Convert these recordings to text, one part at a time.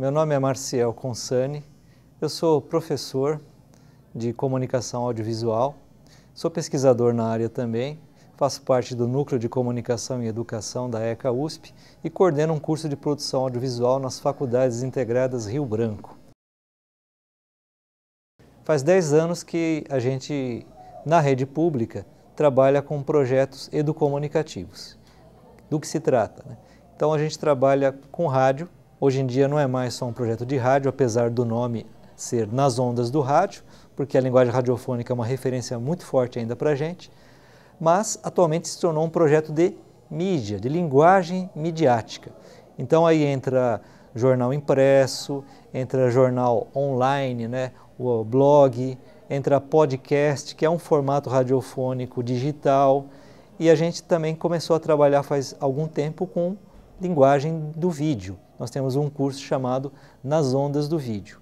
Meu nome é Marcial Consani, eu sou professor de comunicação audiovisual, sou pesquisador na área também, faço parte do Núcleo de Comunicação e Educação da ECA USP e coordeno um curso de produção audiovisual nas Faculdades Integradas Rio Branco. Faz 10 anos que a gente, na rede pública, trabalha com projetos educomunicativos. Do que se trata? Né? Então a gente trabalha com rádio, Hoje em dia não é mais só um projeto de rádio, apesar do nome ser Nas Ondas do Rádio, porque a linguagem radiofônica é uma referência muito forte ainda para a gente, mas atualmente se tornou um projeto de mídia, de linguagem midiática. Então aí entra jornal impresso, entra jornal online, né, o blog, entra podcast, que é um formato radiofônico digital, e a gente também começou a trabalhar faz algum tempo com linguagem do vídeo. Nós temos um curso chamado Nas Ondas do Vídeo.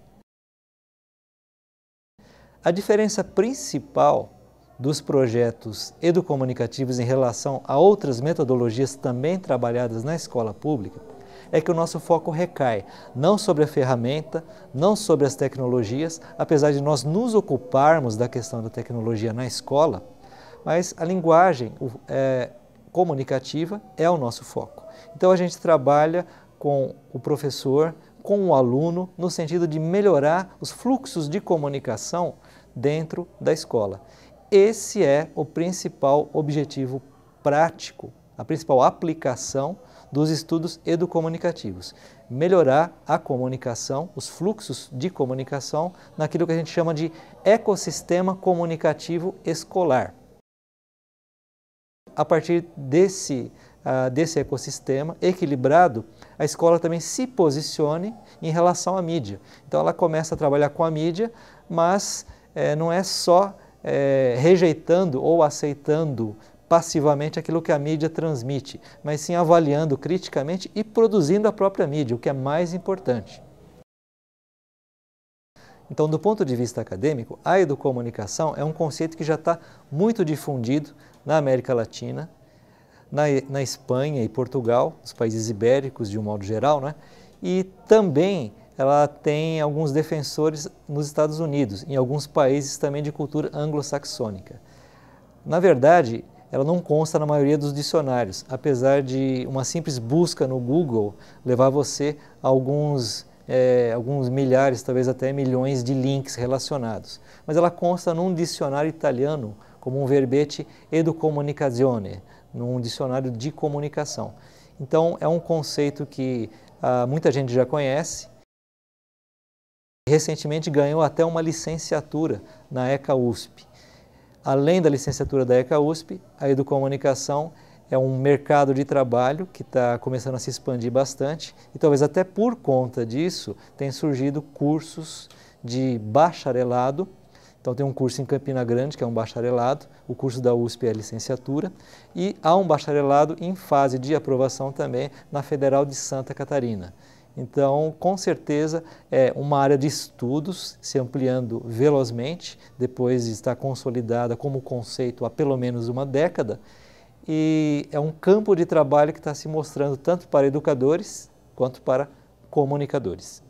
A diferença principal dos projetos educomunicativos em relação a outras metodologias também trabalhadas na escola pública é que o nosso foco recai não sobre a ferramenta, não sobre as tecnologias, apesar de nós nos ocuparmos da questão da tecnologia na escola, mas a linguagem, é, comunicativa é o nosso foco. Então a gente trabalha com o professor, com o aluno, no sentido de melhorar os fluxos de comunicação dentro da escola. Esse é o principal objetivo prático, a principal aplicação dos estudos educomunicativos. Melhorar a comunicação, os fluxos de comunicação, naquilo que a gente chama de ecossistema comunicativo escolar a partir desse, uh, desse ecossistema equilibrado, a escola também se posicione em relação à mídia. Então ela começa a trabalhar com a mídia, mas eh, não é só eh, rejeitando ou aceitando passivamente aquilo que a mídia transmite, mas sim avaliando criticamente e produzindo a própria mídia, o que é mais importante. Então, do ponto de vista acadêmico, a educomunicação é um conceito que já está muito difundido na América Latina, na, na Espanha e Portugal, nos países ibéricos de um modo geral, né? e também ela tem alguns defensores nos Estados Unidos, em alguns países também de cultura anglo-saxônica. Na verdade, ela não consta na maioria dos dicionários, apesar de uma simples busca no Google levar você a alguns é, alguns milhares, talvez até milhões de links relacionados. Mas ela consta num dicionário italiano como um verbete educomunicazione, num dicionário de comunicação. Então é um conceito que ah, muita gente já conhece. Recentemente ganhou até uma licenciatura na ECA USP. Além da licenciatura da ECA USP, a educomunicação é um mercado de trabalho que está começando a se expandir bastante e talvez até por conta disso tem surgido cursos de bacharelado. Então tem um curso em Campina Grande que é um bacharelado, o curso da USP é licenciatura e há um bacharelado em fase de aprovação também na Federal de Santa Catarina. Então, com certeza, é uma área de estudos se ampliando velozmente, depois de estar consolidada como conceito há pelo menos uma década, e é um campo de trabalho que está se mostrando tanto para educadores quanto para comunicadores.